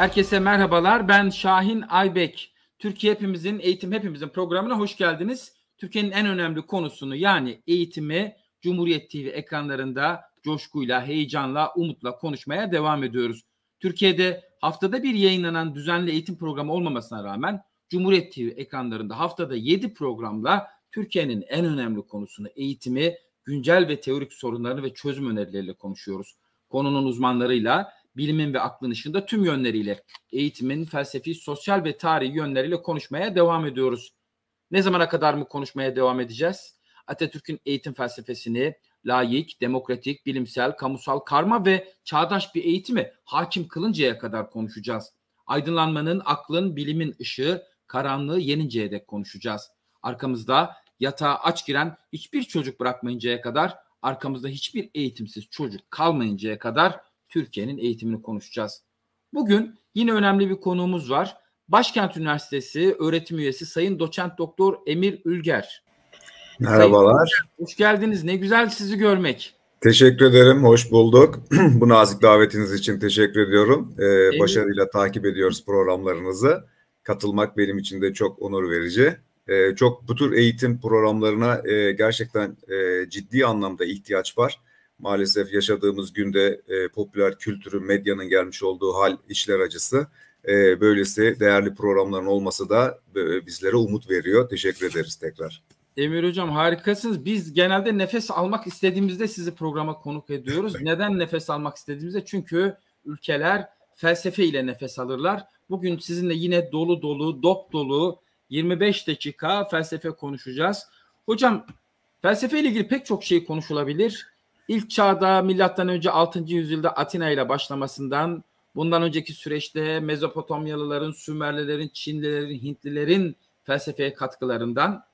Herkese merhabalar. Ben Şahin Aybek. Türkiye Hepimizin, Eğitim Hepimizin programına hoş geldiniz. Türkiye'nin en önemli konusunu yani eğitimi Cumhuriyet TV ekranlarında coşkuyla, heyecanla, umutla konuşmaya devam ediyoruz. Türkiye'de haftada bir yayınlanan düzenli eğitim programı olmamasına rağmen Cumhuriyet TV ekranlarında haftada 7 programla Türkiye'nin en önemli konusunu eğitimi, güncel ve teorik sorunlarını ve çözüm önerileriyle konuşuyoruz. Konunun uzmanlarıyla bilimin ve aklın ışığında tüm yönleriyle eğitimin felsefi, sosyal ve tarihi yönleriyle konuşmaya devam ediyoruz. Ne zamana kadar mı konuşmaya devam edeceğiz? Atatürk'ün eğitim felsefesini layık, demokratik, bilimsel, kamusal, karma ve çağdaş bir eğitimi hakim kılıncaya kadar konuşacağız. Aydınlanmanın, aklın, bilimin ışığı, karanlığı yeninceye dek konuşacağız. Arkamızda yatağa aç giren hiçbir çocuk bırakmayıncaya kadar, arkamızda hiçbir eğitimsiz çocuk kalmayıncaya kadar Türkiye'nin eğitimini konuşacağız. Bugün yine önemli bir konuğumuz var. Başkent Üniversitesi öğretim üyesi Sayın Doçent Doktor Emir Ülger. Merhabalar. Sayın, hoş geldiniz. Ne güzel sizi görmek. Teşekkür ederim. Hoş bulduk. Bu nazik davetiniz için teşekkür ediyorum. Ee, evet. başarıyla takip ediyoruz programlarınızı. Katılmak benim için de çok onur verici. Ee, çok bu tür eğitim programlarına e, gerçekten e, ciddi anlamda ihtiyaç var maalesef yaşadığımız günde e, popüler kültürün, medyanın gelmiş olduğu hal işler acısı. E, böylesi değerli programların olması da e, bizlere umut veriyor. Teşekkür ederiz tekrar. Emir Hocam harikasınız. Biz genelde nefes almak istediğimizde sizi programa konuk ediyoruz. Evet. Neden nefes almak istediğimizde? Çünkü ülkeler felsefe ile nefes alırlar. Bugün sizinle yine dolu dolu, dop dolu 25 dakika felsefe konuşacağız. Hocam felsefe ile ilgili pek çok şey konuşulabilir. İlk çağda milattan önce 6. yüzyılda Atina ile başlamasından bundan önceki süreçte Mezopotamyalıların, Sümerlilerin, Çinlilerin, Hintlilerin felsefeye katkılarından,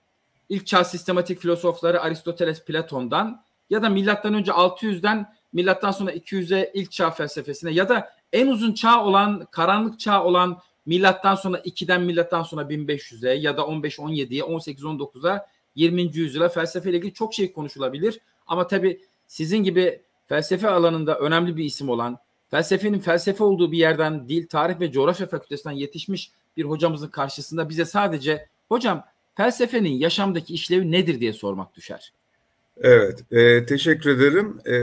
ilk çağ sistematik filozofları Aristoteles, Platon'dan ya da milattan önce 600'den milattan sonra 200'e ilk çağ felsefesine ya da en uzun çağ olan, karanlık çağ olan milattan sonra 2'den milattan sonra 1500'e ya da 15-17'ye, 18-19'a 20. yüzyıla felsefeyle ilgili çok şey konuşulabilir. Ama tabii sizin gibi felsefe alanında önemli bir isim olan, felsefenin felsefe olduğu bir yerden dil, tarih ve coğrafya fakültesinden yetişmiş bir hocamızın karşısında bize sadece hocam felsefenin yaşamdaki işlevi nedir diye sormak düşer. Evet, e, teşekkür ederim. E,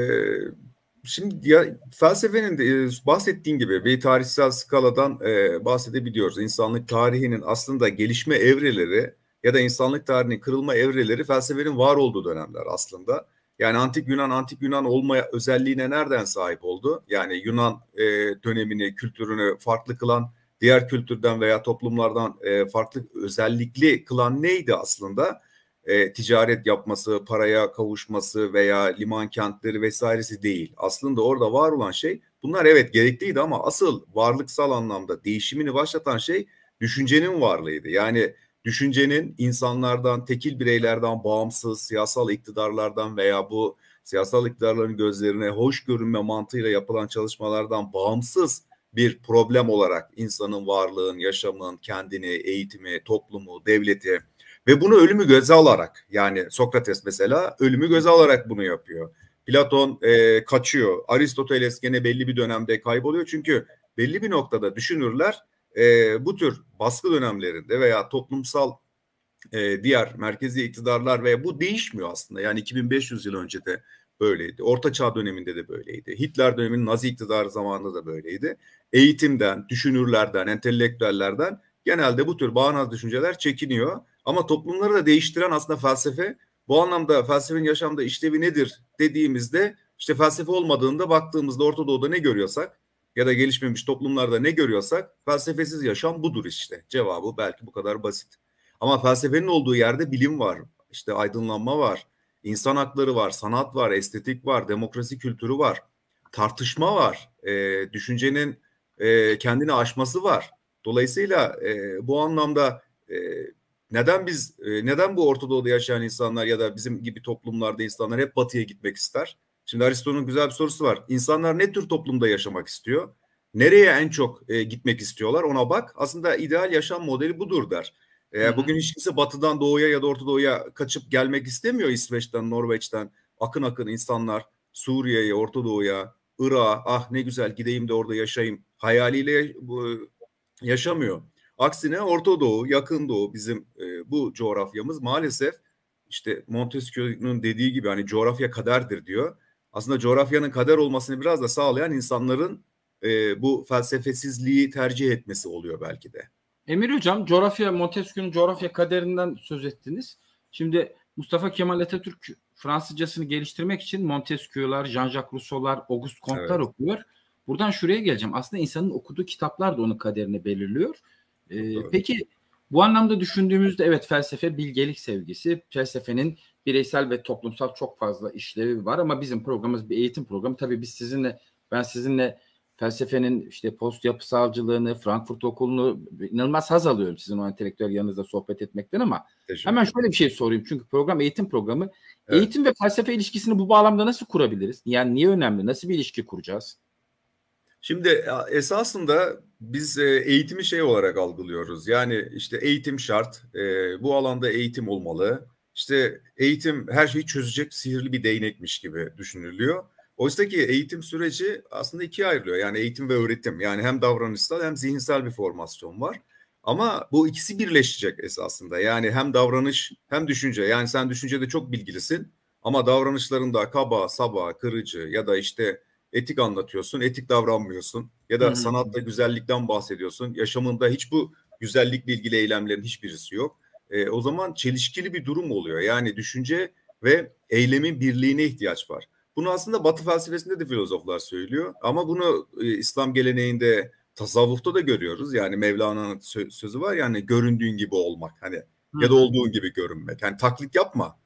şimdi ya, felsefenin de, e, bahsettiğin gibi bir tarihsel skaladan e, bahsedebiliyoruz. İnsanlık tarihinin aslında gelişme evreleri ya da insanlık tarihinin kırılma evreleri felsefenin var olduğu dönemler aslında. Yani antik Yunan antik Yunan olmaya özelliğine nereden sahip oldu? Yani Yunan e, dönemini, kültürünü farklı kılan diğer kültürden veya toplumlardan e, farklı özellikli kılan neydi aslında? E, ticaret yapması, paraya kavuşması veya liman kentleri vesairesi değil. Aslında orada var olan şey bunlar evet gerekliydi ama asıl varlıksal anlamda değişimini başlatan şey düşüncenin varlığıydı. Yani düşüncenin insanlardan, tekil bireylerden bağımsız, siyasal iktidarlardan veya bu siyasal iktidarların gözlerine hoş görünme mantığıyla yapılan çalışmalardan bağımsız bir problem olarak insanın varlığın, yaşamın, kendini, eğitimi, toplumu, devleti ve bunu ölümü göze alarak yani Sokrates mesela ölümü göze alarak bunu yapıyor. Platon e, kaçıyor. Aristoteles gene belli bir dönemde kayboluyor çünkü belli bir noktada düşünürler e, bu tür baskı dönemlerinde veya toplumsal e, diğer merkezi iktidarlar veya bu değişmiyor aslında. Yani 2500 yıl önce de böyleydi. Orta Çağ döneminde de böyleydi. Hitler döneminin Nazi iktidarı zamanında da böyleydi. Eğitimden, düşünürlerden, entelektüellerden genelde bu tür bağnaz düşünceler çekiniyor. Ama toplumları da değiştiren aslında felsefe bu anlamda felsefenin yaşamda işlevi nedir dediğimizde işte felsefe olmadığında baktığımızda Orta Doğu'da ne görüyorsak ya da gelişmemiş toplumlarda ne görüyorsak felsefesiz yaşam budur işte. Cevabı belki bu kadar basit. Ama felsefenin olduğu yerde bilim var, işte aydınlanma var, insan hakları var, sanat var, estetik var, demokrasi kültürü var, tartışma var, e, düşüncenin e, kendini aşması var. Dolayısıyla e, bu anlamda e, neden biz, e, neden bu Orta Doğu'da yaşayan insanlar ya da bizim gibi toplumlarda insanlar hep batıya gitmek ister? Şimdi Aristo'nun güzel bir sorusu var. İnsanlar ne tür toplumda yaşamak istiyor? Nereye en çok e, gitmek istiyorlar? Ona bak. Aslında ideal yaşam modeli budur der. E, bugün hiç kimse batıdan doğuya ya da orta doğuya kaçıp gelmek istemiyor İsveç'ten, Norveç'ten. Akın akın insanlar Suriye'ye, Orta Doğu'ya, Irak'a ah ne güzel gideyim de orada yaşayayım hayaliyle yaşamıyor. Aksine Orta Doğu, Yakın Doğu bizim e, bu coğrafyamız maalesef işte Montesquieu'nun dediği gibi hani coğrafya kaderdir diyor aslında coğrafyanın kader olmasını biraz da sağlayan insanların e, bu felsefesizliği tercih etmesi oluyor belki de. Emir Hocam, coğrafya, Montesquieu'nun coğrafya kaderinden söz ettiniz. Şimdi Mustafa Kemal Atatürk Fransızcasını geliştirmek için Montesquieu'lar, Jean-Jacques Rousseau'lar, Auguste Comte'lar evet. okuyor. Buradan şuraya geleceğim. Aslında insanın okuduğu kitaplar da onun kaderini belirliyor. Ee, Peki bu anlamda düşündüğümüzde evet felsefe bilgelik sevgisi, felsefenin bireysel ve toplumsal çok fazla işlevi var ama bizim programımız bir eğitim programı. Tabii biz sizinle ben sizinle felsefenin işte post yapısalcılığını, Frankfurt Okulu'nu inanılmaz haz alıyorum sizin o entelektüel yanınızda sohbet etmekten ama hemen şöyle bir şey sorayım. Çünkü program eğitim programı. Evet. Eğitim ve felsefe ilişkisini bu bağlamda nasıl kurabiliriz? Yani niye önemli? Nasıl bir ilişki kuracağız? Şimdi esasında biz e, eğitimi şey olarak algılıyoruz. Yani işte eğitim şart, e, bu alanda eğitim olmalı işte eğitim her şeyi çözecek sihirli bir değnekmiş gibi düşünülüyor. Oysa ki eğitim süreci aslında ikiye ayrılıyor. Yani eğitim ve öğretim. Yani hem davranışsal hem zihinsel bir formasyon var. Ama bu ikisi birleşecek esasında. Yani hem davranış hem düşünce. Yani sen düşüncede çok bilgilisin ama davranışlarında kaba, saba, kırıcı ya da işte etik anlatıyorsun, etik davranmıyorsun ya da sanatta güzellikten bahsediyorsun. Yaşamında hiç bu güzellikle ilgili eylemlerin hiçbirisi yok e, o zaman çelişkili bir durum oluyor. Yani düşünce ve eylemin birliğine ihtiyaç var. Bunu aslında Batı felsefesinde de filozoflar söylüyor ama bunu e, İslam geleneğinde tasavvufta da görüyoruz. Yani Mevlana'nın sö- sözü var yani göründüğün gibi olmak hani ya da olduğun gibi görünmek. Yani taklit yapma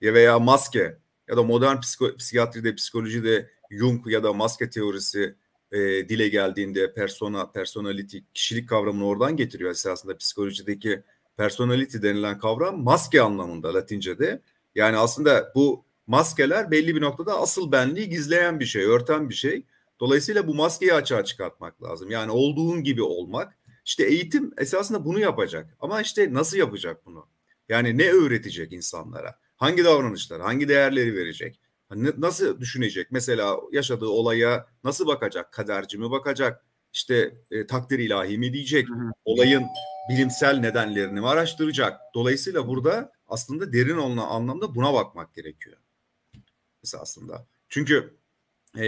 ya veya maske ya da modern psiko- psikiyatride, psikolojide Jung ya da maske teorisi e, dile geldiğinde persona, personality, kişilik kavramını oradan getiriyor esasında psikolojideki personality denilen kavram maske anlamında Latince'de. Yani aslında bu maskeler belli bir noktada asıl benliği gizleyen bir şey, örten bir şey. Dolayısıyla bu maskeyi açığa çıkartmak lazım. Yani olduğun gibi olmak. İşte eğitim esasında bunu yapacak. Ama işte nasıl yapacak bunu? Yani ne öğretecek insanlara? Hangi davranışlar, hangi değerleri verecek? Nasıl düşünecek? Mesela yaşadığı olaya nasıl bakacak? Kaderci mi bakacak? İşte e, takdir ilahi mi diyecek? Olayın bilimsel nedenlerini mi araştıracak. Dolayısıyla burada aslında derin olan anlamda buna bakmak gerekiyor. Esasında. Çünkü e,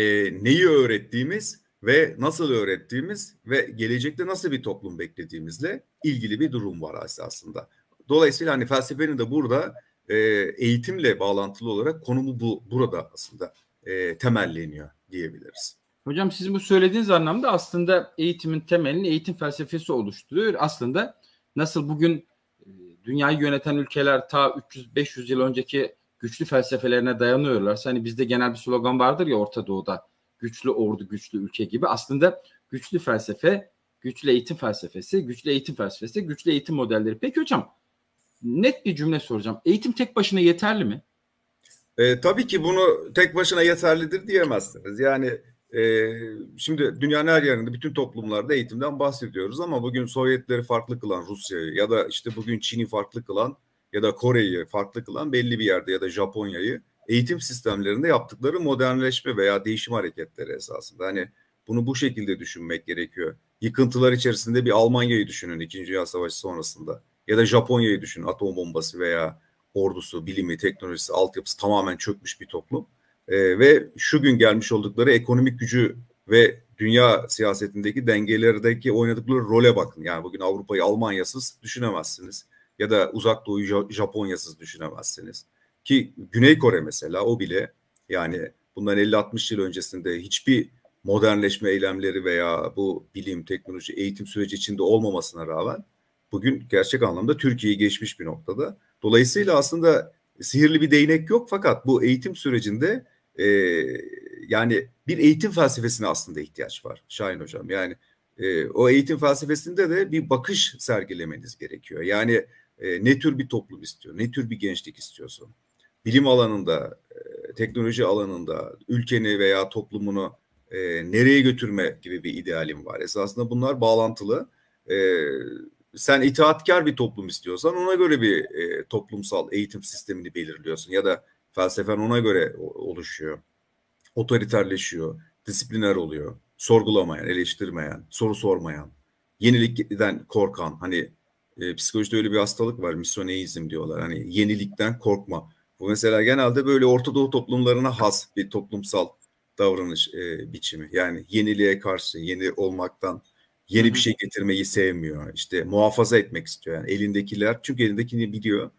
neyi öğrettiğimiz ve nasıl öğrettiğimiz ve gelecekte nasıl bir toplum beklediğimizle ilgili bir durum var esasında. Dolayısıyla hani felsefenin de burada e, eğitimle bağlantılı olarak konumu bu burada aslında e, temelleniyor diyebiliriz. Hocam sizin bu söylediğiniz anlamda aslında eğitimin temelini eğitim felsefesi oluşturuyor. Aslında nasıl bugün e, dünyayı yöneten ülkeler ta 300-500 yıl önceki güçlü felsefelerine dayanıyorlar. Hani bizde genel bir slogan vardır ya Orta Doğu'da güçlü ordu, güçlü ülke gibi. Aslında güçlü felsefe, güçlü eğitim felsefesi, güçlü eğitim felsefesi, güçlü eğitim modelleri. Peki hocam net bir cümle soracağım. Eğitim tek başına yeterli mi? E, tabii ki bunu tek başına yeterlidir diyemezsiniz. Yani ee, şimdi dünyanın her yerinde bütün toplumlarda eğitimden bahsediyoruz ama bugün Sovyetleri farklı kılan Rusya'yı ya da işte bugün Çin'i farklı kılan ya da Kore'yi farklı kılan belli bir yerde ya da Japonya'yı eğitim sistemlerinde yaptıkları modernleşme veya değişim hareketleri esasında. Hani bunu bu şekilde düşünmek gerekiyor. Yıkıntılar içerisinde bir Almanya'yı düşünün 2. Dünya Savaşı sonrasında ya da Japonya'yı düşünün atom bombası veya ordusu, bilimi, teknolojisi, altyapısı tamamen çökmüş bir toplum e, ve şu gün gelmiş oldukları ekonomik gücü ve dünya siyasetindeki dengelerdeki oynadıkları role bakın. Yani bugün Avrupa'yı Almanya'sız düşünemezsiniz ya da Uzak doğu Japonya'sız düşünemezsiniz. Ki Güney Kore mesela o bile yani bundan 50-60 yıl öncesinde hiçbir modernleşme eylemleri veya bu bilim, teknoloji, eğitim süreci içinde olmamasına rağmen bugün gerçek anlamda Türkiye'yi geçmiş bir noktada. Dolayısıyla aslında sihirli bir değnek yok fakat bu eğitim sürecinde e, yani bir eğitim felsefesine aslında ihtiyaç var Şahin Hocam. Yani e, o eğitim felsefesinde de bir bakış sergilemeniz gerekiyor. Yani e, ne tür bir toplum istiyor, ne tür bir gençlik istiyorsun? Bilim alanında, e, teknoloji alanında ülkeni veya toplumunu e, nereye götürme gibi bir idealim var. Esasında bunlar bağlantılı. E, sen itaatkar bir toplum istiyorsan ona göre bir e, toplumsal eğitim sistemini belirliyorsun ya da Felsefen ona göre oluşuyor. Otoriterleşiyor, disipliner oluyor. Sorgulamayan, eleştirmeyen, soru sormayan, yenilikten korkan. Hani e, psikolojide öyle bir hastalık var, misoneizm diyorlar. Hani yenilikten korkma. Bu mesela genelde böyle Orta Doğu toplumlarına has bir toplumsal davranış e, biçimi. Yani yeniliğe karşı, yeni olmaktan, yeni bir şey getirmeyi sevmiyor. İşte muhafaza etmek istiyor. Yani elindekiler çünkü elindekini biliyor.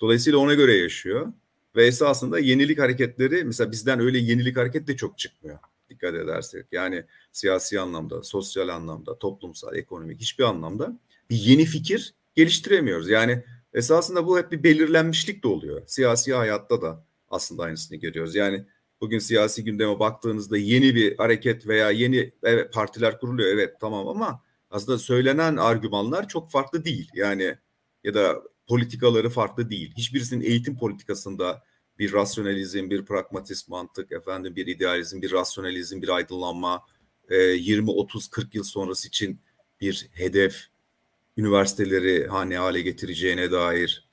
Dolayısıyla ona göre yaşıyor. Ve esasında yenilik hareketleri mesela bizden öyle yenilik hareket de çok çıkmıyor dikkat edersek. Yani siyasi anlamda, sosyal anlamda, toplumsal, ekonomik hiçbir anlamda bir yeni fikir geliştiremiyoruz. Yani esasında bu hep bir belirlenmişlik de oluyor. Siyasi hayatta da aslında aynısını görüyoruz. Yani bugün siyasi gündeme baktığınızda yeni bir hareket veya yeni evet, partiler kuruluyor evet tamam ama aslında söylenen argümanlar çok farklı değil. Yani ya da politikaları farklı değil. Hiçbirisinin eğitim politikasında bir rasyonalizm, bir pragmatist mantık, efendim bir idealizm, bir rasyonalizm, bir aydınlanma, 20 30 40 yıl sonrası için bir hedef üniversiteleri ha, hani ne hale getireceğine dair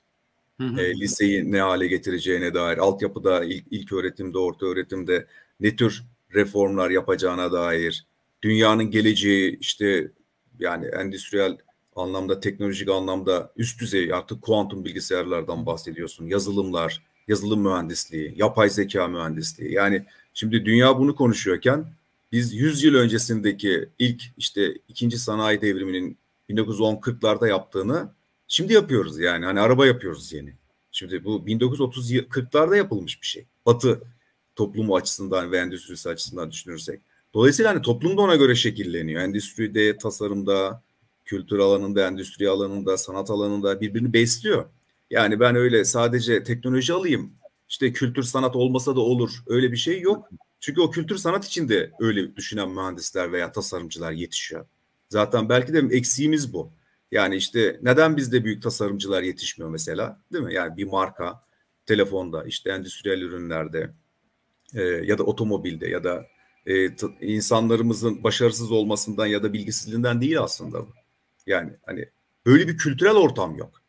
hı hı. liseyi ne hale getireceğine dair altyapıda ilk, ilk öğretimde orta öğretimde ne tür reformlar yapacağına dair dünyanın geleceği işte yani endüstriyel anlamda teknolojik anlamda üst düzey artık kuantum bilgisayarlardan bahsediyorsun yazılımlar yazılım mühendisliği, yapay zeka mühendisliği. Yani şimdi dünya bunu konuşuyorken biz 100 yıl öncesindeki ilk işte ikinci sanayi devriminin 1910-40'larda yaptığını şimdi yapıyoruz yani. Hani araba yapıyoruz yeni. Şimdi bu 1930-40'larda yapılmış bir şey. Batı toplumu açısından ve endüstrisi açısından düşünürsek. Dolayısıyla hani toplum da ona göre şekilleniyor. Endüstride, tasarımda, kültür alanında, endüstri alanında, sanat alanında birbirini besliyor. Yani ben öyle sadece teknoloji alayım, işte kültür sanat olmasa da olur öyle bir şey yok. Çünkü o kültür sanat içinde öyle düşünen mühendisler veya tasarımcılar yetişiyor. Zaten belki de eksiğimiz bu. Yani işte neden bizde büyük tasarımcılar yetişmiyor mesela değil mi? Yani bir marka telefonda işte endüstriyel ürünlerde e, ya da otomobilde ya da e, insanlarımızın başarısız olmasından ya da bilgisizliğinden değil aslında bu. Yani hani böyle bir kültürel ortam yok.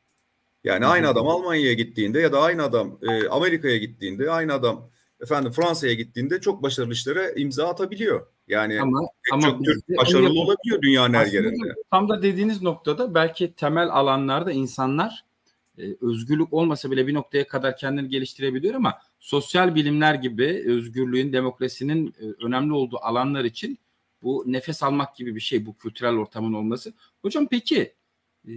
Yani aynı adam Almanya'ya gittiğinde ya da aynı adam e, Amerika'ya gittiğinde aynı adam efendim Fransa'ya gittiğinde çok başarılı işlere imza atabiliyor. Yani ama, pek ama çok Türk başarılı olabiliyor dünyanın her yerinde. Tam da dediğiniz noktada belki temel alanlarda insanlar e, özgürlük olmasa bile bir noktaya kadar kendini geliştirebiliyor ama sosyal bilimler gibi özgürlüğün, demokrasinin e, önemli olduğu alanlar için bu nefes almak gibi bir şey bu kültürel ortamın olması. Hocam peki e,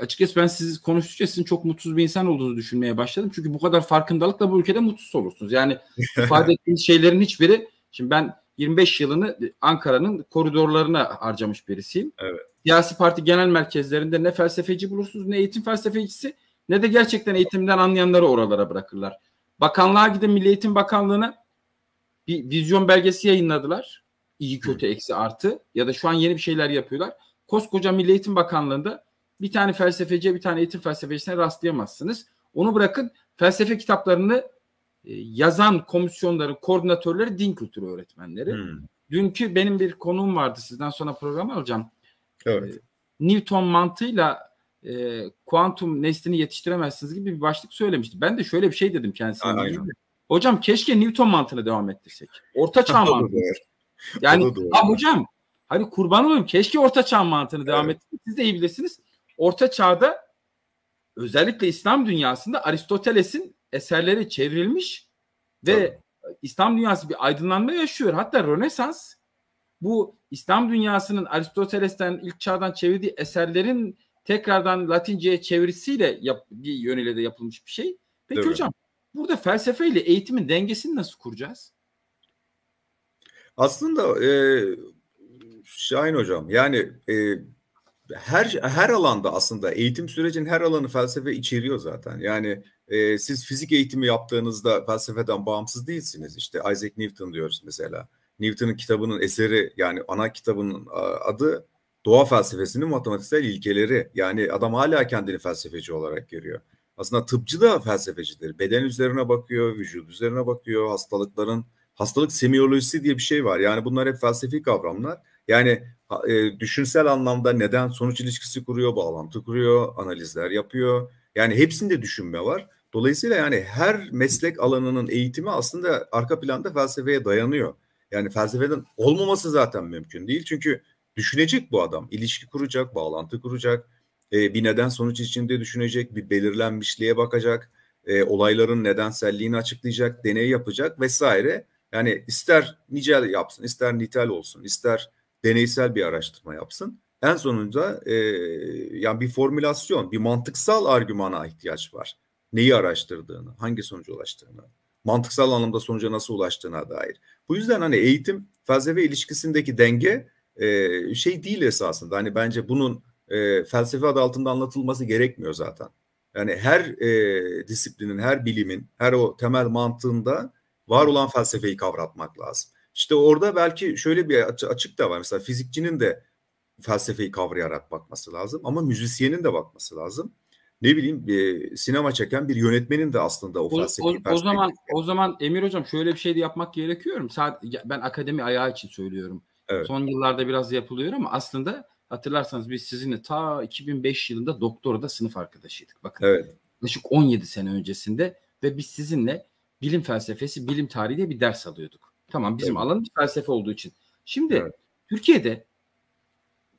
açıkçası ben siz konuştukça sizin çok mutsuz bir insan olduğunu düşünmeye başladım. Çünkü bu kadar farkındalıkla bu ülkede mutsuz olursunuz. Yani ifade ettiğiniz şeylerin hiçbiri şimdi ben 25 yılını Ankara'nın koridorlarına harcamış birisiyim. Evet. Siyasi parti genel merkezlerinde ne felsefeci bulursunuz ne eğitim felsefecisi ne de gerçekten eğitimden anlayanları oralara bırakırlar. Bakanlığa gidin Milli Eğitim Bakanlığı'na bir vizyon belgesi yayınladılar. İyi kötü eksi artı ya da şu an yeni bir şeyler yapıyorlar. Koskoca Milli Eğitim Bakanlığı'nda bir tane felsefeciye bir tane eğitim felsefecisine rastlayamazsınız. Onu bırakın felsefe kitaplarını e, yazan komisyonların koordinatörleri din kültürü öğretmenleri. Hmm. Dünkü benim bir konuğum vardı sizden sonra programı alacağım. Evet. E, Newton mantığıyla e, kuantum neslini yetiştiremezsiniz gibi bir başlık söylemişti. Ben de şöyle bir şey dedim kendisine. Aynen. Hocam keşke Newton mantığına devam ettirsek. Orta çağ mantığı. yani ha, hocam hani kurban olayım keşke orta çağ mantığını evet. devam ettirsek. Siz de iyi bilirsiniz. Orta Çağ'da özellikle İslam dünyasında Aristoteles'in eserleri çevrilmiş ve Tabii. İslam dünyası bir aydınlanma yaşıyor. Hatta Rönesans bu İslam dünyasının Aristoteles'ten ilk çağdan çevirdiği eserlerin tekrardan Latince'ye çevirisiyle yap, bir yönüyle de yapılmış bir şey. Peki Değil hocam mi? burada ile eğitimin dengesini nasıl kuracağız? Aslında e, Şahin hocam yani e, her her alanda aslında eğitim sürecin her alanı felsefe içeriyor zaten. Yani e, siz fizik eğitimi yaptığınızda felsefeden bağımsız değilsiniz. İşte Isaac Newton diyoruz mesela. Newton'un kitabının eseri yani ana kitabının adı Doğa Felsefesinin Matematiksel İlkeleri. Yani adam hala kendini felsefeci olarak görüyor. Aslında tıpçı da felsefecidir. Beden üzerine bakıyor, vücut üzerine bakıyor, hastalıkların hastalık semiyolojisi diye bir şey var. Yani bunlar hep felsefi kavramlar yani e, düşünsel anlamda neden sonuç ilişkisi kuruyor, bağlantı kuruyor, analizler yapıyor. Yani hepsinde düşünme var. Dolayısıyla yani her meslek alanının eğitimi aslında arka planda felsefeye dayanıyor. Yani felsefeden olmaması zaten mümkün değil. Çünkü düşünecek bu adam. ilişki kuracak, bağlantı kuracak. E, bir neden sonuç içinde düşünecek, bir belirlenmişliğe bakacak. E, olayların nedenselliğini açıklayacak, deney yapacak vesaire. Yani ister nicel yapsın, ister nitel olsun, ister deneysel bir araştırma yapsın. En sonunda e, yani bir formülasyon, bir mantıksal argümana ihtiyaç var. Neyi araştırdığını, hangi sonuca ulaştığını, mantıksal anlamda sonuca nasıl ulaştığına dair. Bu yüzden hani eğitim felsefe ilişkisindeki denge e, şey değil esasında. Hani bence bunun e, felsefe adı altında anlatılması gerekmiyor zaten. Yani her e, disiplinin, her bilimin, her o temel mantığında var olan felsefeyi kavratmak lazım. İşte orada belki şöyle bir açık da var. Mesela fizikçinin de felsefeyi kavrayarak bakması lazım ama müzisyenin de bakması lazım. Ne bileyim e, sinema çeken bir yönetmenin de aslında o, o felsefeyi o, o zaman o zaman Emir hocam şöyle bir şey de yapmak gerekiyor mu? Sadece ben akademi ayağı için söylüyorum. Evet. Son yıllarda biraz yapılıyor ama aslında hatırlarsanız biz sizinle ta 2005 yılında doktora da sınıf arkadaşıydık. Bakın. Evet. Yaklaşık 17 sene öncesinde ve biz sizinle bilim felsefesi, bilim tarihi diye bir ders alıyorduk. Tamam bizim evet. alanımız felsefe olduğu için. Şimdi evet. Türkiye'de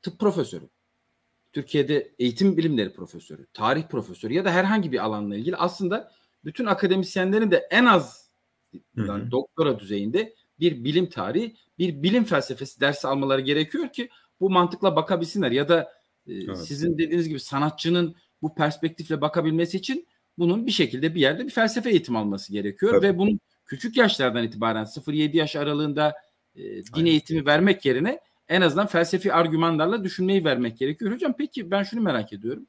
tıp profesörü, Türkiye'de eğitim bilimleri profesörü, tarih profesörü ya da herhangi bir alanla ilgili aslında bütün akademisyenlerin de en az yani doktora düzeyinde bir bilim tarihi, bir bilim felsefesi dersi almaları gerekiyor ki bu mantıkla bakabilsinler ya da e, evet. sizin dediğiniz gibi sanatçının bu perspektifle bakabilmesi için bunun bir şekilde bir yerde bir felsefe eğitim alması gerekiyor Tabii. ve bunun küçük yaşlardan itibaren 0-7 yaş aralığında e, din Aynen. eğitimi vermek yerine en azından felsefi argümanlarla düşünmeyi vermek gerekiyor. Hocam peki ben şunu merak ediyorum.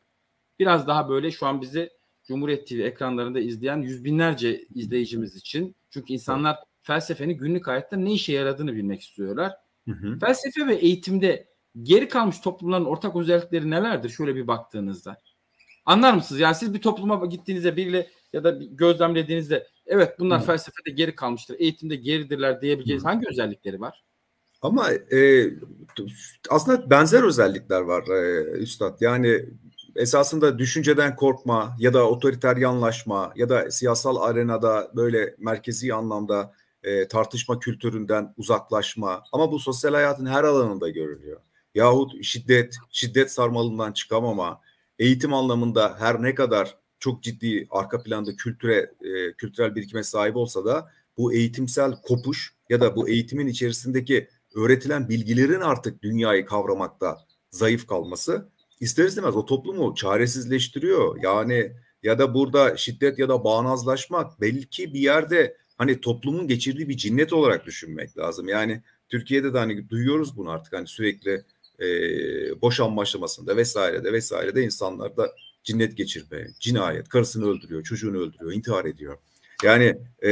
Biraz daha böyle şu an bizi Cumhuriyet TV ekranlarında izleyen yüz binlerce izleyicimiz için. Çünkü insanlar felsefenin günlük hayatta ne işe yaradığını bilmek istiyorlar. Hı hı. Felsefe ve eğitimde geri kalmış toplumların ortak özellikleri nelerdir şöyle bir baktığınızda? Anlar mısınız? Yani siz bir topluma gittiğinizde biriyle ya da gözlemlediğinizde evet bunlar Hı. felsefede geri kalmıştır, eğitimde geridirler diyebileceğiniz Hı. hangi özellikleri var? Ama e, aslında benzer özellikler var e, Üstad. Yani esasında düşünceden korkma ya da otoriter yanlaşma ya da siyasal arenada böyle merkezi anlamda e, tartışma kültüründen uzaklaşma ama bu sosyal hayatın her alanında görülüyor. Yahut şiddet, şiddet sarmalından çıkamama, eğitim anlamında her ne kadar çok ciddi arka planda kültüre e, kültürel birikime sahip olsa da bu eğitimsel kopuş ya da bu eğitimin içerisindeki öğretilen bilgilerin artık dünyayı kavramakta zayıf kalması ister istemez o toplumu çaresizleştiriyor. Yani ya da burada şiddet ya da bağnazlaşmak belki bir yerde hani toplumun geçirdiği bir cinnet olarak düşünmek lazım. Yani Türkiye'de de hani duyuyoruz bunu artık hani sürekli e, boşanma aşamasında vesairede vesairede insanlar da cinnet geçirme, cinayet, karısını öldürüyor, çocuğunu öldürüyor, intihar ediyor. Yani e,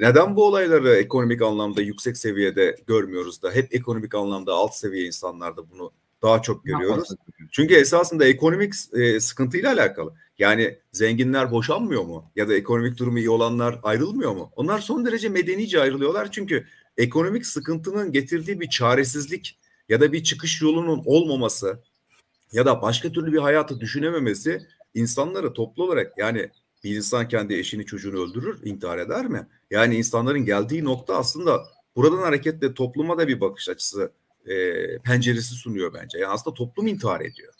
neden bu olayları ekonomik anlamda yüksek seviyede görmüyoruz da hep ekonomik anlamda alt seviye insanlarda bunu daha çok görüyoruz? Çünkü esasında ekonomik e, sıkıntıyla alakalı. Yani zenginler boşanmıyor mu? Ya da ekonomik durumu iyi olanlar ayrılmıyor mu? Onlar son derece medenice ayrılıyorlar çünkü ekonomik sıkıntının getirdiği bir çaresizlik ya da bir çıkış yolunun olmaması ya da başka türlü bir hayatı düşünememesi insanları toplu olarak yani bir insan kendi eşini çocuğunu öldürür, intihar eder mi? Yani insanların geldiği nokta aslında buradan hareketle topluma da bir bakış açısı e, penceresi sunuyor bence. Yani aslında toplum intihar ediyor.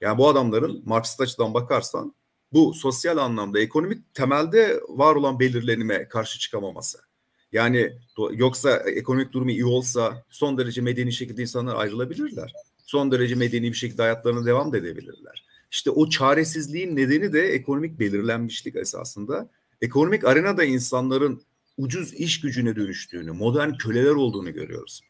Yani bu adamların Marksist açıdan bakarsan bu sosyal anlamda ekonomik temelde var olan belirlenime karşı çıkamaması. Yani yoksa e, ekonomik durumu iyi olsa son derece medeni şekilde insanlar ayrılabilirler. Son derece medeni bir şekilde hayatlarına devam da edebilirler. İşte o çaresizliğin nedeni de ekonomik belirlenmişlik esasında. Ekonomik arenada insanların ucuz iş gücüne dönüştüğünü, modern köleler olduğunu görüyoruz.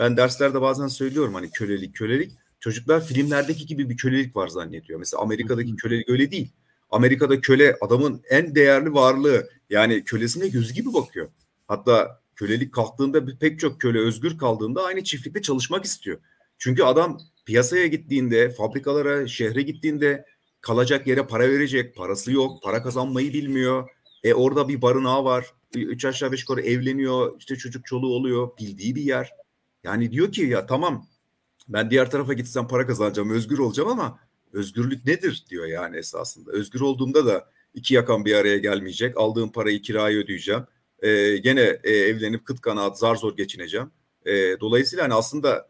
Ben derslerde bazen söylüyorum hani kölelik kölelik. Çocuklar filmlerdeki gibi bir kölelik var zannediyor. Mesela Amerika'daki kölelik öyle değil. Amerika'da köle adamın en değerli varlığı. Yani kölesine göz gibi bakıyor. Hatta kölelik kalktığında pek çok köle özgür kaldığında aynı çiftlikte çalışmak istiyor. Çünkü adam piyasaya gittiğinde, fabrikalara, şehre gittiğinde kalacak yere para verecek, parası yok, para kazanmayı bilmiyor. E orada bir barınağı var. Üç aşağı beş yukarı evleniyor, işte çocuk çoluğu oluyor, bildiği bir yer. Yani diyor ki ya tamam ben diğer tarafa gitsem para kazanacağım, özgür olacağım ama özgürlük nedir diyor yani esasında. Özgür olduğumda da iki yakan bir araya gelmeyecek. Aldığım parayı kirayı ödeyeceğim e, gene e, evlenip kıt kanaat zar zor geçineceğim. E, dolayısıyla hani aslında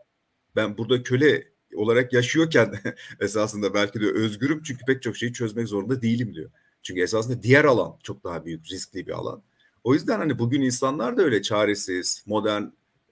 ben burada köle olarak yaşıyorken esasında belki de özgürüm çünkü pek çok şeyi çözmek zorunda değilim diyor. Çünkü esasında diğer alan çok daha büyük, riskli bir alan. O yüzden hani bugün insanlar da öyle çaresiz, modern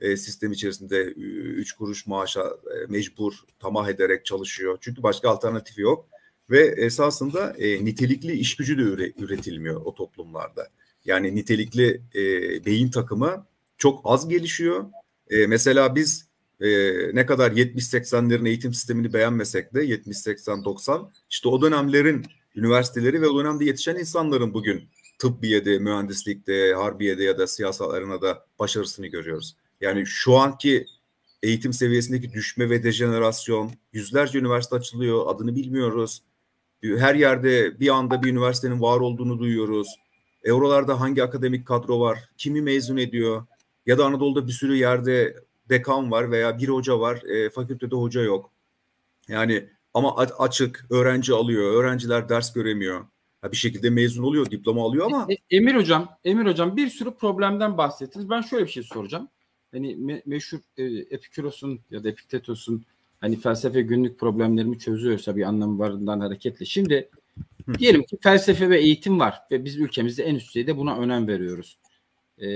e, sistem içerisinde üç kuruş maaşa e, mecbur tamah ederek çalışıyor. Çünkü başka alternatifi yok ve esasında e, nitelikli iş gücü de üretilmiyor o toplumlarda. Yani nitelikli e, beyin takımı çok az gelişiyor. E, mesela biz e, ne kadar 70-80'lerin eğitim sistemini beğenmesek de 70-80-90 işte o dönemlerin üniversiteleri ve o dönemde yetişen insanların bugün tıbbiyede, mühendislikte, harbiyede ya da siyasal arenada başarısını görüyoruz. Yani şu anki eğitim seviyesindeki düşme ve dejenerasyon, yüzlerce üniversite açılıyor, adını bilmiyoruz. Her yerde bir anda bir üniversitenin var olduğunu duyuyoruz. Eurolarda hangi akademik kadro var? Kimi mezun ediyor? Ya da Anadolu'da bir sürü yerde dekan var veya bir hoca var. E, fakültede hoca yok. Yani ama açık öğrenci alıyor. Öğrenciler ders göremiyor. Ha, bir şekilde mezun oluyor, diploma alıyor ama e, e, Emir hocam, Emir hocam bir sürü problemden bahsettiniz. Ben şöyle bir şey soracağım. Hani me- meşhur e, Epikuros'un ya da Epiktetos'un hani felsefe günlük problemlerimi çözüyorsa bir anlamı varından hareketle. Şimdi Hı. Diyelim ki felsefe ve eğitim var ve biz ülkemizde en üst düzeyde buna önem veriyoruz. E,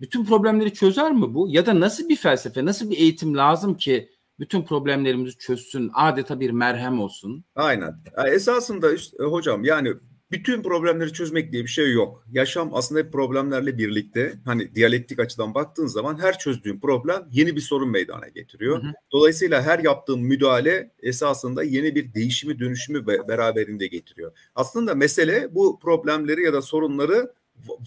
bütün problemleri çözer mi bu? Ya da nasıl bir felsefe, nasıl bir eğitim lazım ki bütün problemlerimizi çözsün, adeta bir merhem olsun? Aynen. Esasında işte, hocam yani bütün problemleri çözmek diye bir şey yok. Yaşam aslında problemlerle birlikte hani diyalektik açıdan baktığın zaman her çözdüğün problem yeni bir sorun meydana getiriyor. Hı hı. Dolayısıyla her yaptığın müdahale esasında yeni bir değişimi dönüşümü beraberinde getiriyor. Aslında mesele bu problemleri ya da sorunları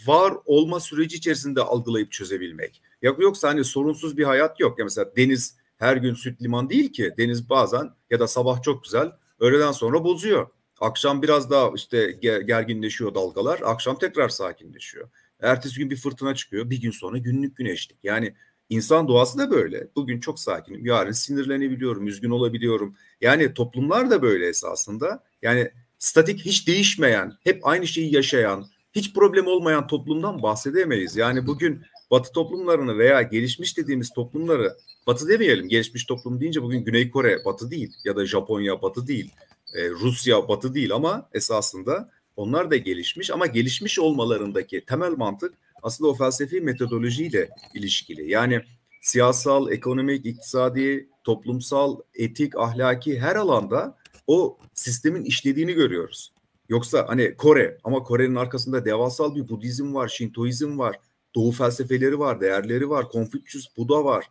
var olma süreci içerisinde algılayıp çözebilmek. Yoksa hani sorunsuz bir hayat yok. Ya mesela deniz her gün süt liman değil ki. Deniz bazen ya da sabah çok güzel, öğleden sonra bozuyor. Akşam biraz daha işte gerginleşiyor dalgalar. Akşam tekrar sakinleşiyor. Ertesi gün bir fırtına çıkıyor. Bir gün sonra günlük güneşlik. Yani insan doğası da böyle. Bugün çok sakinim. Yarın sinirlenebiliyorum, üzgün olabiliyorum. Yani toplumlar da böyle esasında. Yani statik hiç değişmeyen, hep aynı şeyi yaşayan, hiç problem olmayan toplumdan bahsedemeyiz. Yani bugün Batı toplumlarını veya gelişmiş dediğimiz toplumları Batı demeyelim. Gelişmiş toplum deyince bugün Güney Kore Batı değil ya da Japonya Batı değil e, Rusya batı değil ama esasında onlar da gelişmiş ama gelişmiş olmalarındaki temel mantık aslında o felsefi metodolojiyle ilişkili. Yani siyasal, ekonomik, iktisadi, toplumsal, etik, ahlaki her alanda o sistemin işlediğini görüyoruz. Yoksa hani Kore ama Kore'nin arkasında devasal bir Budizm var, Şintoizm var, Doğu felsefeleri var, değerleri var, Konfüçyüs, Buda var.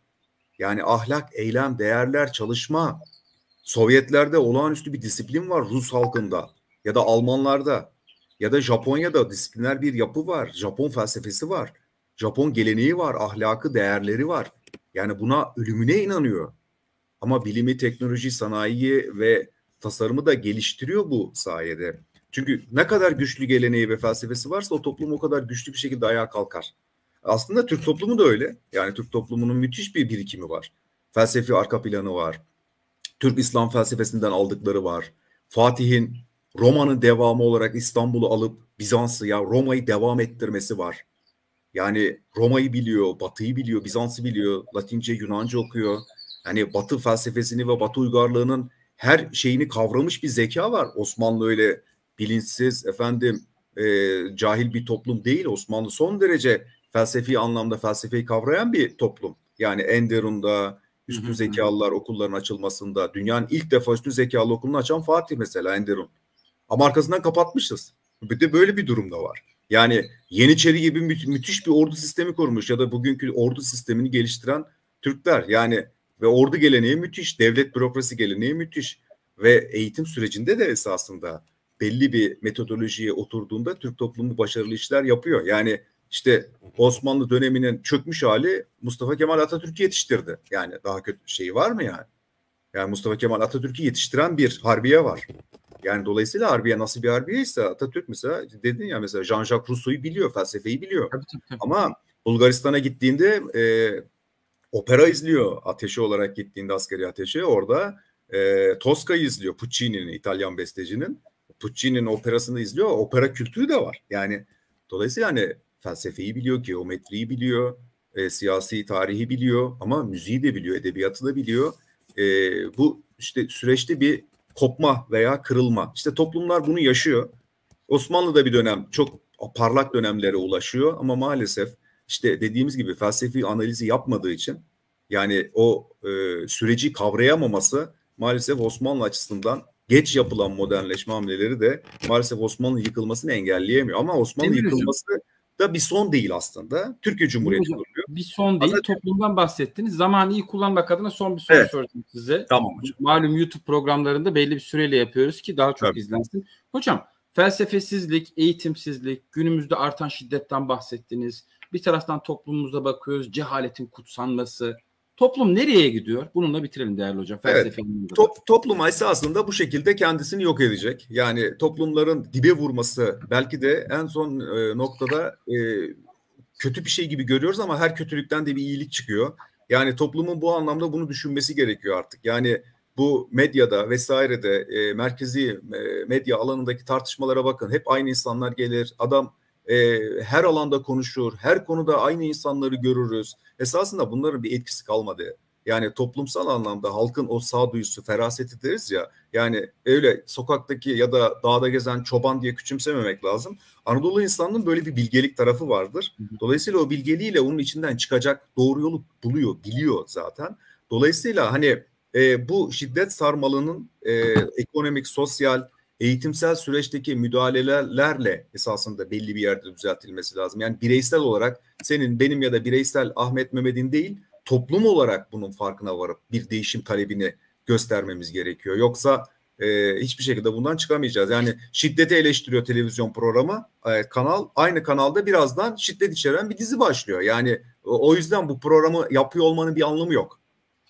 Yani ahlak, eylem, değerler, çalışma, Sovyetlerde olağanüstü bir disiplin var Rus halkında ya da Almanlarda ya da Japonya'da disipliner bir yapı var. Japon felsefesi var. Japon geleneği var, ahlakı, değerleri var. Yani buna ölümüne inanıyor. Ama bilimi, teknoloji, sanayiyi ve tasarımı da geliştiriyor bu sayede. Çünkü ne kadar güçlü geleneği ve felsefesi varsa o toplum o kadar güçlü bir şekilde ayağa kalkar. Aslında Türk toplumu da öyle. Yani Türk toplumunun müthiş bir birikimi var. Felsefi arka planı var. Türk İslam felsefesinden aldıkları var. Fatih'in Roma'nın devamı olarak İstanbul'u alıp Bizans'ı ya Roma'yı devam ettirmesi var. Yani Roma'yı biliyor, Batı'yı biliyor, Bizans'ı biliyor, Latince, Yunanca okuyor. Yani Batı felsefesini ve Batı uygarlığının her şeyini kavramış bir zeka var. Osmanlı öyle bilinçsiz, efendim e, cahil bir toplum değil. Osmanlı son derece felsefi anlamda felsefeyi kavrayan bir toplum. Yani Enderun'da, üstün zekalılar okulların açılmasında. Dünyanın ilk defa üstün zekalı okulunu açan Fatih mesela Enderun. Ama arkasından kapatmışız. Bir de böyle bir durum da var. Yani Yeniçeri gibi mü- müthiş bir ordu sistemi kurmuş ya da bugünkü ordu sistemini geliştiren Türkler. Yani ve ordu geleneği müthiş, devlet bürokrasi geleneği müthiş ve eğitim sürecinde de esasında belli bir metodolojiye oturduğunda Türk toplumu başarılı işler yapıyor. Yani işte Osmanlı döneminin çökmüş hali Mustafa Kemal Atatürk'ü yetiştirdi. Yani daha kötü şey var mı yani? Yani Mustafa Kemal Atatürk'ü yetiştiren bir harbiye var. Yani dolayısıyla harbiye nasıl bir harbiye ise Atatürk mesela dedin ya mesela Jean-Jacques Rousseau'yu biliyor, felsefeyi biliyor. Tabii, tabii, tabii. Ama Bulgaristan'a gittiğinde e, opera izliyor ateşi olarak gittiğinde askeri ateşe orada e, Toska'yı izliyor Puccini'nin İtalyan bestecinin. Puccini'nin operasını izliyor. Opera kültürü de var. Yani dolayısıyla hani felsefeyi biliyor, geometriyi biliyor, e, siyasi tarihi biliyor ama müziği de biliyor, edebiyatı da biliyor. E, bu işte süreçte bir kopma veya kırılma. İşte toplumlar bunu yaşıyor. Osmanlı da bir dönem çok parlak dönemlere ulaşıyor ama maalesef işte dediğimiz gibi felsefi analizi yapmadığı için yani o e, süreci kavrayamaması maalesef Osmanlı açısından geç yapılan modernleşme hamleleri de maalesef Osmanlı yıkılmasını engelleyemiyor. Ama Osmanlı yıkılması da bir son değil aslında. Türkiye Cumhuriyeti hocam, kuruluyor. Bir son değil. Aslında, toplumdan bahsettiniz. Zamanı iyi kullanmak adına son bir soru evet. soracağım size. Tamam hocam. Malum YouTube programlarında belli bir süreyle yapıyoruz ki daha çok evet. izlensin. Hocam felsefesizlik, eğitimsizlik, günümüzde artan şiddetten bahsettiniz. Bir taraftan toplumumuza bakıyoruz. Cehaletin kutsanması, Toplum nereye gidiyor? Bununla bitirelim değerli hocam. Evet. Top, toplum ise aslında bu şekilde kendisini yok edecek. Yani toplumların dibe vurması belki de en son e, noktada e, kötü bir şey gibi görüyoruz ama her kötülükten de bir iyilik çıkıyor. Yani toplumun bu anlamda bunu düşünmesi gerekiyor artık. Yani bu medyada vesairede e, merkezi e, medya alanındaki tartışmalara bakın. Hep aynı insanlar gelir. Adam e, her alanda konuşur, her konuda aynı insanları görürüz. Esasında bunların bir etkisi kalmadı. Yani toplumsal anlamda halkın o sağduyusu, feraseti deriz ya. Yani öyle sokaktaki ya da dağda gezen çoban diye küçümsememek lazım. Anadolu insanının böyle bir bilgelik tarafı vardır. Dolayısıyla o bilgeliğiyle onun içinden çıkacak doğru yolu buluyor, biliyor zaten. Dolayısıyla hani e, bu şiddet sarmalının e, ekonomik, sosyal, eğitimsel süreçteki müdahalelerle esasında belli bir yerde düzeltilmesi lazım. Yani bireysel olarak senin benim ya da bireysel Ahmet Mehmet'in değil toplum olarak bunun farkına varıp bir değişim talebini göstermemiz gerekiyor. Yoksa e, hiçbir şekilde bundan çıkamayacağız. Yani şiddeti eleştiriyor televizyon programı e, kanal aynı kanalda birazdan şiddet içeren bir dizi başlıyor. Yani o yüzden bu programı yapıyor olmanın bir anlamı yok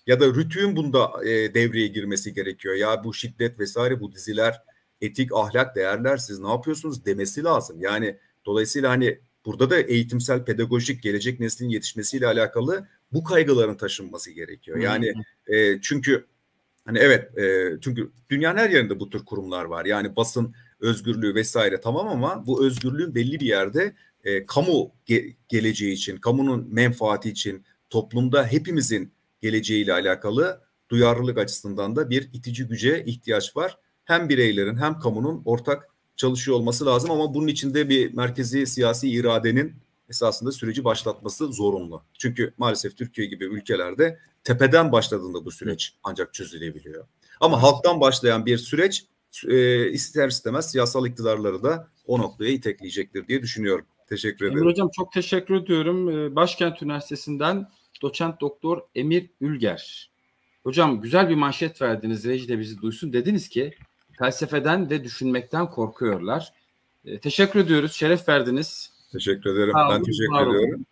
ya da Rütü'nün bunda e, devreye girmesi gerekiyor. Ya bu şiddet vesaire bu diziler etik, ahlak, değerler siz ne yapıyorsunuz demesi lazım. Yani dolayısıyla hani burada da eğitimsel, pedagojik, gelecek neslin yetişmesiyle alakalı bu kaygıların taşınması gerekiyor. Yani e, çünkü hani evet e, çünkü dünyanın her yerinde bu tür kurumlar var. Yani basın özgürlüğü vesaire tamam ama bu özgürlüğün belli bir yerde e, kamu ge- geleceği için, kamunun menfaati için, toplumda hepimizin geleceğiyle alakalı duyarlılık açısından da bir itici güce ihtiyaç var hem bireylerin hem kamunun ortak çalışıyor olması lazım ama bunun içinde bir merkezi siyasi iradenin esasında süreci başlatması zorunlu. Çünkü maalesef Türkiye gibi ülkelerde tepeden başladığında bu süreç ancak çözülebiliyor. Ama halktan başlayan bir süreç e, ister istemez siyasal iktidarları da o noktaya itekleyecektir diye düşünüyorum. Teşekkür ederim. Emre Hocam çok teşekkür ediyorum. E, Başkent Üniversitesi'nden doçent doktor Emir Ülger. Hocam güzel bir manşet verdiniz. Rejide bizi duysun. Dediniz ki felsefeden ve düşünmekten korkuyorlar. E, teşekkür ediyoruz. Şeref verdiniz. Teşekkür ederim. Sağ olun, ben teşekkür ediyorum.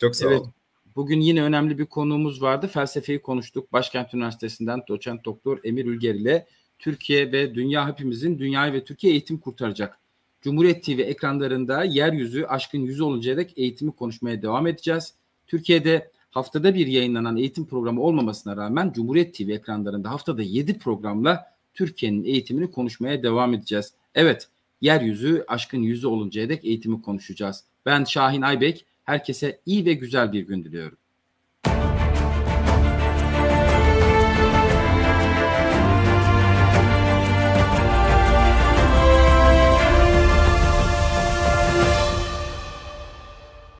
Çok sağ evet, olun. Bugün yine önemli bir konuğumuz vardı. Felsefeyi konuştuk. Başkent Üniversitesi'nden doçent doktor Emir Ülger ile Türkiye ve dünya hepimizin dünyayı ve Türkiye eğitim kurtaracak. Cumhuriyet TV ekranlarında yeryüzü aşkın yüzü olunca dek eğitimi konuşmaya devam edeceğiz. Türkiye'de haftada bir yayınlanan eğitim programı olmamasına rağmen Cumhuriyet TV ekranlarında haftada 7 programla Türkiye'nin eğitimini konuşmaya devam edeceğiz. Evet, yeryüzü aşkın yüzü oluncaya dek eğitimi konuşacağız. Ben Şahin Aybek, herkese iyi ve güzel bir gün diliyorum.